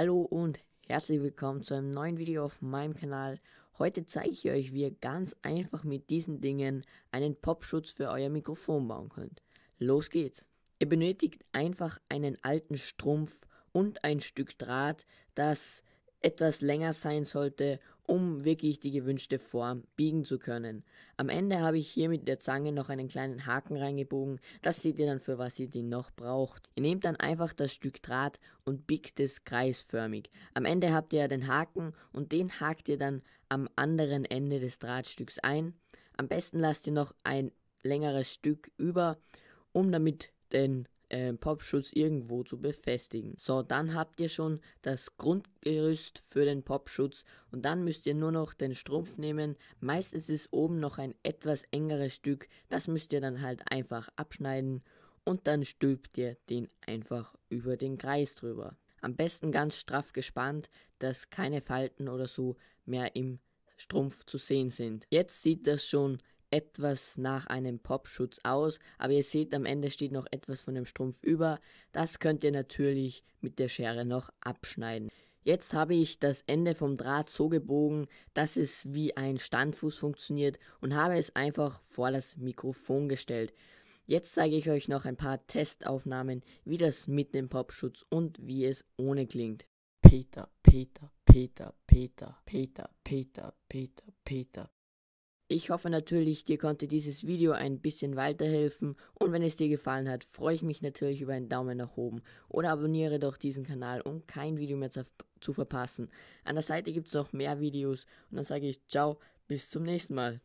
Hallo und herzlich willkommen zu einem neuen Video auf meinem Kanal. Heute zeige ich euch, wie ihr ganz einfach mit diesen Dingen einen Popschutz für euer Mikrofon bauen könnt. Los geht's! Ihr benötigt einfach einen alten Strumpf und ein Stück Draht, das etwas länger sein sollte, um wirklich die gewünschte Form biegen zu können. Am Ende habe ich hier mit der Zange noch einen kleinen Haken reingebogen, das seht ihr dann für was ihr den noch braucht. Ihr nehmt dann einfach das Stück Draht und biegt es kreisförmig. Am Ende habt ihr ja den Haken und den hakt ihr dann am anderen Ende des Drahtstücks ein. Am besten lasst ihr noch ein längeres Stück über, um damit den äh, Popschutz irgendwo zu befestigen. So, dann habt ihr schon das Grundgerüst für den Popschutz und dann müsst ihr nur noch den Strumpf nehmen. Meistens ist oben noch ein etwas engeres Stück, das müsst ihr dann halt einfach abschneiden und dann stülpt ihr den einfach über den Kreis drüber. Am besten ganz straff gespannt, dass keine Falten oder so mehr im Strumpf zu sehen sind. Jetzt sieht das schon etwas nach einem Popschutz aus, aber ihr seht, am Ende steht noch etwas von dem Strumpf über. Das könnt ihr natürlich mit der Schere noch abschneiden. Jetzt habe ich das Ende vom Draht so gebogen, dass es wie ein Standfuß funktioniert und habe es einfach vor das Mikrofon gestellt. Jetzt zeige ich euch noch ein paar Testaufnahmen, wie das mit dem Popschutz und wie es ohne klingt. Peter, Peter, Peter, Peter, Peter, Peter, Peter, Peter, ich hoffe natürlich, dir konnte dieses Video ein bisschen weiterhelfen und wenn es dir gefallen hat, freue ich mich natürlich über einen Daumen nach oben oder abonniere doch diesen Kanal, um kein Video mehr zu, zu verpassen. An der Seite gibt es noch mehr Videos und dann sage ich ciao, bis zum nächsten Mal.